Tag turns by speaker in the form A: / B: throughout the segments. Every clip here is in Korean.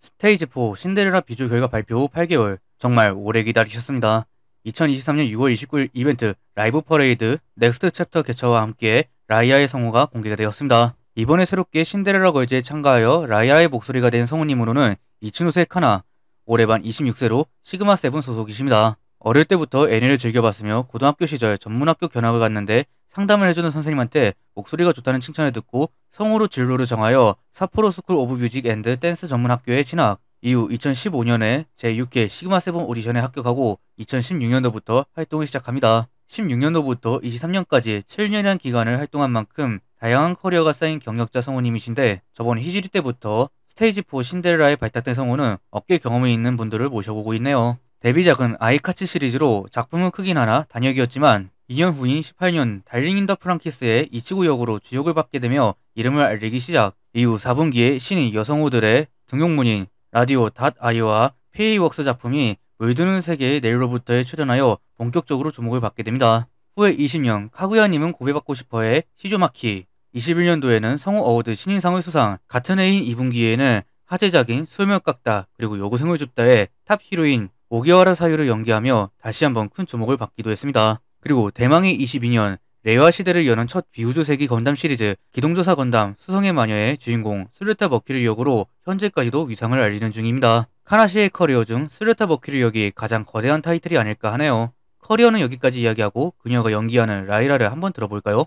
A: 스테이지 4 신데렐라 비주 결과 발표 후 8개월 정말 오래 기다리셨습니다. 2023년 6월 29일 이벤트 라이브 퍼레이드 넥스트 챕터 개최와 함께 라이아의 성우가 공개가 되었습니다. 이번에 새롭게 신데렐라 걸즈에 참가하여 라이아의 목소리가 된 성우님으로는 이치노세 카나, 올해 만 26세로 시그마 세븐 소속이십니다. 어릴 때부터 애니를 즐겨봤으며 고등학교 시절 전문학교 견학을 갔는데 상담을 해주는 선생님한테 목소리가 좋다는 칭찬을 듣고 성우로 진로를 정하여 사포로 스쿨 오브 뮤직 앤드 댄스 전문학교에 진학. 이후 2015년에 제6회 시그마 세븐 오디션에 합격하고 2016년도부터 활동을 시작합니다. 16년도부터 23년까지 7년이란 기간을 활동한 만큼 다양한 커리어가 쌓인 경력자 성우님이신데 저번 히지리 때부터 스테이지 4 신데렐라에 발탁된 성우는 업계 경험이 있는 분들을 모셔보고 있네요. 데뷔작은 아이카츠 시리즈로 작품은 크긴 하나 단역이었지만 2년 후인 18년 달링 인더 프랑키스의 이치구 역으로 주역을 받게 되며 이름을 알리기 시작 이후 4분기에 신인 여성우들의 등용문인 라디오 닷 아이와 페이웍스 작품이 물드는 세계의 내일로부터에 출연하여 본격적으로 주목을 받게 됩니다. 후에 20년 카구야님은 고백받고 싶어의 시조마키 21년도에는 성우 어워드 신인상을 수상 같은 해인 2분기에는 화제작인 수면 깎다 그리고 여고생을 줍다의 탑 히로인 오개와라 사유를 연기하며 다시 한번 큰 주목을 받기도 했습니다. 그리고 대망의 22년 레이와 시대를 여는 첫 비우주세기 건담 시리즈 기동조사 건담 수성의 마녀의 주인공 슬르타 버키를 역으로 현재까지도 위상을 알리는 중입니다. 카나시의 커리어 중슬르타 버키를 역이 가장 거대한 타이틀이 아닐까 하네요. 커리어는 여기까지 이야기하고 그녀가 연기하는 라이라를 한번 들어볼까요?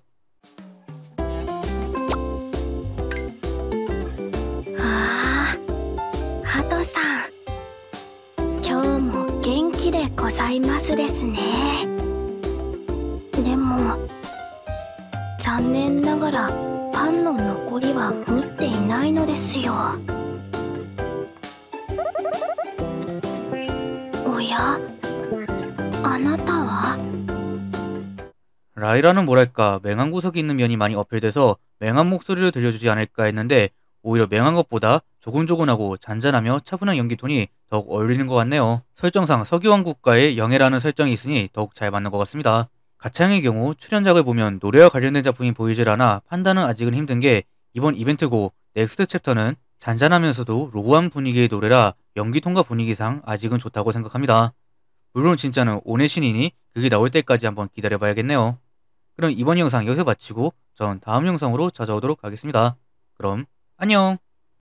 A: 日でございますですねでも残念ながらパンの残りは持っていないのですよおやあなたは라이라는뭐랄까맹한구석이있는면이많이어필돼서맹한목소리를들려주지않을까했는데 오히려 맹한 것보다 조곤조곤하고 잔잔하며 차분한 연기 톤이 더욱 어울리는 것 같네요. 설정상 서기원 국가의 영예라는 설정이 있으니 더욱 잘 맞는 것 같습니다. 가창의 경우 출연작을 보면 노래와 관련된 작품이 보이질 않아 판단은 아직은 힘든 게 이번 이벤트곡 넥스트 챕터는 잔잔하면서도 로고한 분위기의 노래라 연기 톤과 분위기상 아직은 좋다고 생각합니다. 물론 진짜는 온의 신이니 그게 나올 때까지 한번 기다려봐야겠네요. 그럼 이번 영상 여기서 마치고 전 다음 영상으로 찾아오도록 하겠습니다. 그럼 안녕